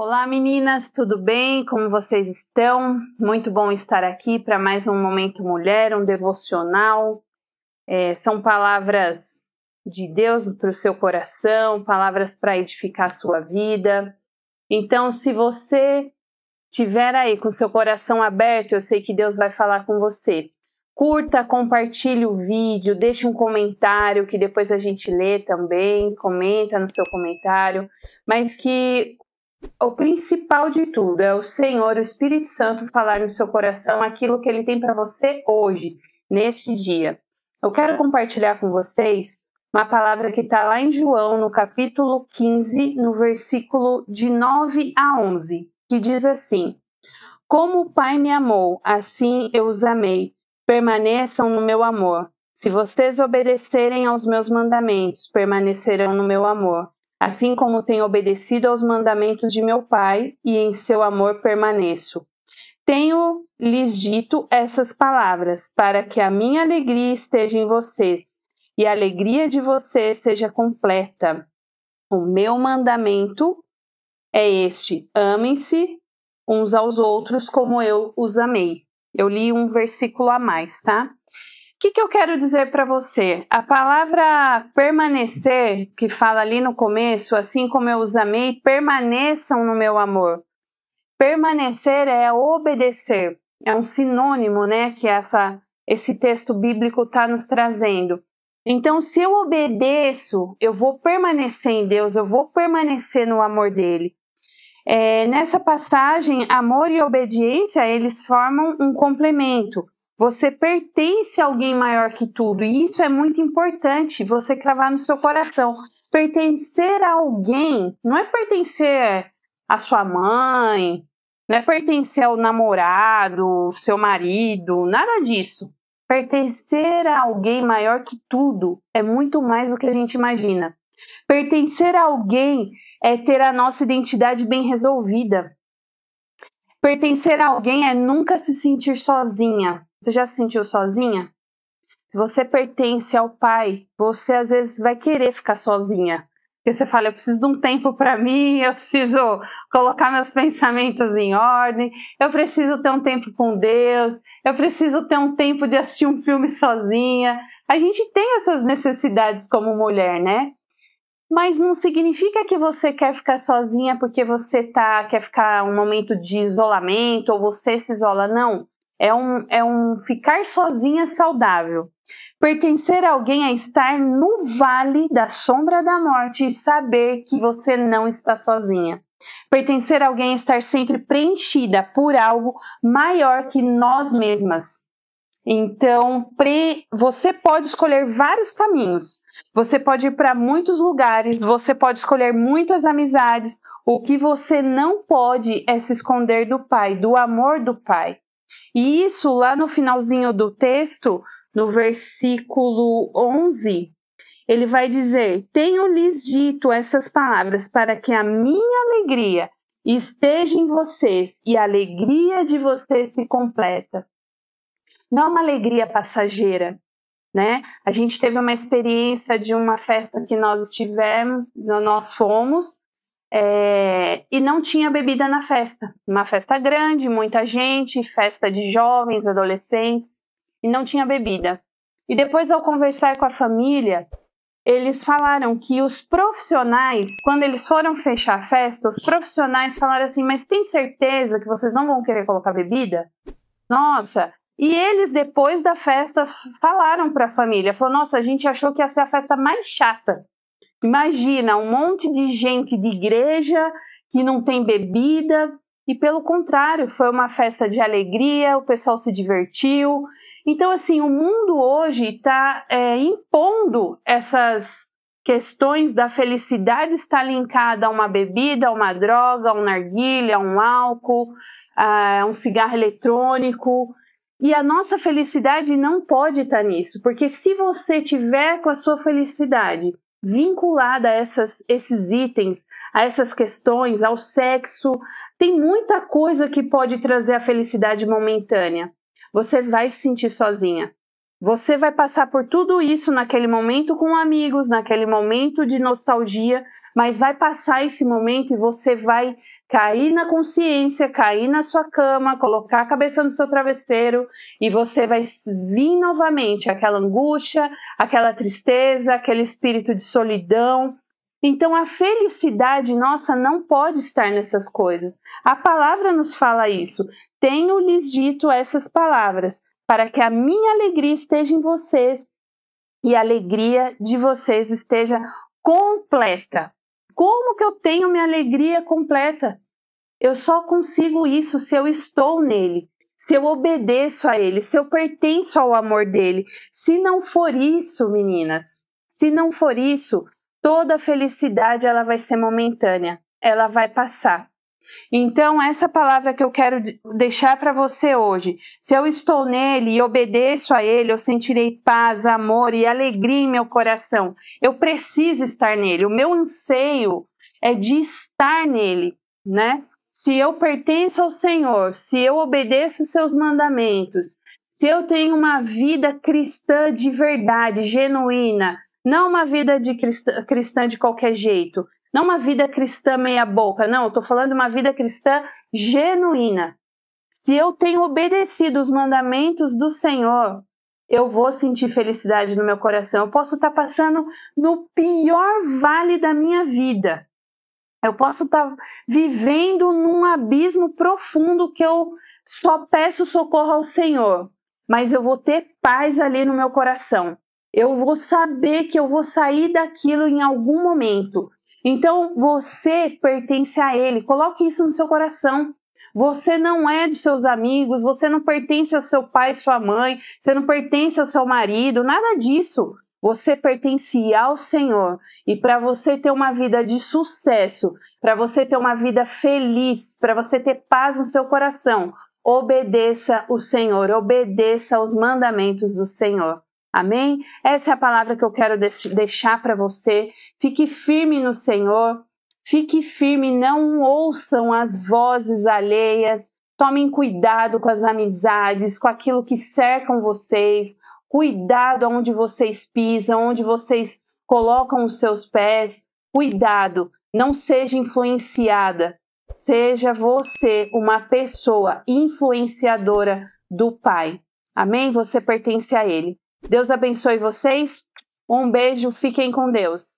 Olá meninas, tudo bem? Como vocês estão? Muito bom estar aqui para mais um Momento Mulher, um devocional. É, são palavras de Deus para o seu coração, palavras para edificar a sua vida. Então, se você tiver aí com seu coração aberto, eu sei que Deus vai falar com você. Curta, compartilhe o vídeo, deixe um comentário que depois a gente lê também, comenta no seu comentário, mas que o principal de tudo é o Senhor, o Espírito Santo, falar no seu coração aquilo que ele tem para você hoje, neste dia. Eu quero compartilhar com vocês uma palavra que está lá em João, no capítulo 15, no versículo de 9 a 11, que diz assim: Como o Pai me amou, assim eu os amei. Permaneçam no meu amor. Se vocês obedecerem aos meus mandamentos, permanecerão no meu amor assim como tenho obedecido aos mandamentos de meu Pai e em seu amor permaneço. Tenho lhes dito essas palavras, para que a minha alegria esteja em vocês e a alegria de vocês seja completa. O meu mandamento é este: amem-se uns aos outros como eu os amei. Eu li um versículo a mais, tá? O que, que, eu quero dizer para você? A palavra permanecer, que fala ali no começo, assim como eu os amei, permaneçam no meu amor. Permanecer é obedecer, é um sinônimo, né? Que essa, esse texto bíblico está nos trazendo. Então, se eu obedeço, eu vou permanecer em Deus, eu vou permanecer no amor dele. É, nessa passagem, amor e obediência eles formam um complemento. Você pertence a alguém maior que tudo, e isso é muito importante você cravar no seu coração. Pertencer a alguém não é pertencer à sua mãe, não é pertencer ao namorado, seu marido, nada disso. Pertencer a alguém maior que tudo é muito mais do que a gente imagina. Pertencer a alguém é ter a nossa identidade bem resolvida. Pertencer a alguém é nunca se sentir sozinha. Você já se sentiu sozinha? Se você pertence ao pai, você às vezes vai querer ficar sozinha. Porque você fala, eu preciso de um tempo para mim, eu preciso colocar meus pensamentos em ordem, eu preciso ter um tempo com Deus, eu preciso ter um tempo de assistir um filme sozinha. A gente tem essas necessidades como mulher, né? Mas não significa que você quer ficar sozinha porque você tá, quer ficar um momento de isolamento ou você se isola, não. É um, é um ficar sozinha saudável. Pertencer a alguém é estar no vale da sombra da morte e saber que você não está sozinha. Pertencer a alguém é estar sempre preenchida por algo maior que nós mesmas. Então, pre... você pode escolher vários caminhos. Você pode ir para muitos lugares, você pode escolher muitas amizades. O que você não pode é se esconder do pai, do amor do pai. E isso lá no finalzinho do texto, no versículo 11, ele vai dizer: Tenho-lhes dito essas palavras para que a minha alegria esteja em vocês e a alegria de vocês se completa. Não é uma alegria passageira, né? A gente teve uma experiência de uma festa que nós estivemos, nós fomos, é, e não tinha bebida na festa. Uma festa grande, muita gente, festa de jovens, adolescentes, e não tinha bebida. E depois, ao conversar com a família, eles falaram que os profissionais, quando eles foram fechar a festa, os profissionais falaram assim: Mas tem certeza que vocês não vão querer colocar bebida? Nossa! E eles, depois da festa, falaram para a família: falou, Nossa, a gente achou que ia ser a festa mais chata Imagina um monte de gente de igreja que não tem bebida, e pelo contrário, foi uma festa de alegria, o pessoal se divertiu. Então, assim, o mundo hoje está é, impondo essas questões da felicidade estar linkada a uma bebida, a uma droga, a um narguilha, a um álcool, a um cigarro eletrônico. E a nossa felicidade não pode estar tá nisso, porque se você tiver com a sua felicidade vinculada a essas, esses itens, a essas questões, ao sexo. Tem muita coisa que pode trazer a felicidade momentânea. Você vai se sentir sozinha. Você vai passar por tudo isso naquele momento com amigos, naquele momento de nostalgia, mas vai passar esse momento e você vai cair na consciência, cair na sua cama, colocar a cabeça no seu travesseiro e você vai vir novamente aquela angústia, aquela tristeza, aquele espírito de solidão. Então a felicidade nossa não pode estar nessas coisas. A palavra nos fala isso. Tenho-lhes dito essas palavras para que a minha alegria esteja em vocês e a alegria de vocês esteja completa. Como que eu tenho minha alegria completa? Eu só consigo isso se eu estou nele, se eu obedeço a ele, se eu pertenço ao amor dele. Se não for isso, meninas, se não for isso, toda felicidade ela vai ser momentânea, ela vai passar. Então, essa palavra que eu quero deixar para você hoje. Se eu estou nele e obedeço a ele, eu sentirei paz, amor e alegria em meu coração. Eu preciso estar nele. O meu anseio é de estar nele, né? Se eu pertenço ao Senhor, se eu obedeço os seus mandamentos, se eu tenho uma vida cristã de verdade, genuína, não uma vida de cristã, cristã de qualquer jeito, não uma vida cristã meia-boca, não, eu estou falando uma vida cristã genuína. Se eu tenho obedecido os mandamentos do Senhor, eu vou sentir felicidade no meu coração. Eu posso estar tá passando no pior vale da minha vida. Eu posso estar tá vivendo num abismo profundo que eu só peço socorro ao Senhor, mas eu vou ter paz ali no meu coração. Eu vou saber que eu vou sair daquilo em algum momento. Então você pertence a Ele, coloque isso no seu coração. Você não é dos seus amigos, você não pertence ao seu pai, sua mãe, você não pertence ao seu marido, nada disso. Você pertence ao Senhor. E para você ter uma vida de sucesso, para você ter uma vida feliz, para você ter paz no seu coração, obedeça o Senhor, obedeça aos mandamentos do Senhor. Amém? Essa é a palavra que eu quero deixar para você. Fique firme no Senhor, fique firme, não ouçam as vozes alheias. Tomem cuidado com as amizades, com aquilo que cercam vocês. Cuidado aonde vocês pisam, onde vocês colocam os seus pés. Cuidado, não seja influenciada. Seja você uma pessoa influenciadora do Pai. Amém? Você pertence a Ele. Deus abençoe vocês. Um beijo, fiquem com Deus.